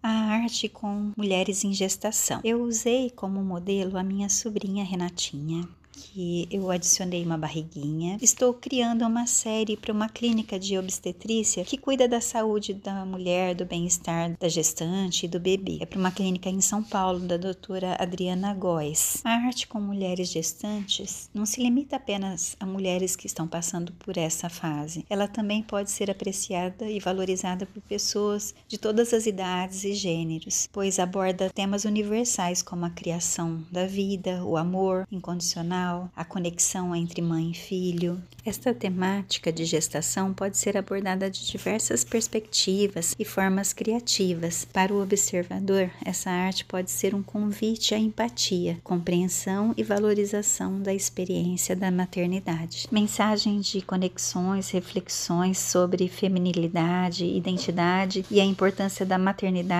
A arte com mulheres em gestação. Eu usei como modelo a minha sobrinha Renatinha, que eu adicionei uma barriguinha. Estou criando uma série para uma clínica de obstetrícia que cuida da saúde da mulher, do bem-estar da gestante e do bebê. É para uma clínica em São Paulo da doutora Adriana Góes. A arte com mulheres gestantes não se limita apenas a mulheres que estão passando por essa fase. Ela também pode ser apreciada e valorizada por pessoas de todas as idades e gêneros, pois aborda temas universais como a criação da vida, o amor incondicional a conexão entre mãe e filho. Esta temática de gestação pode ser abordada de diversas perspectivas e formas criativas. Para o observador, essa arte pode ser um convite à empatia, compreensão e valorização da experiência da maternidade. Mensagem de conexões, reflexões sobre feminilidade, identidade e a importância da maternidade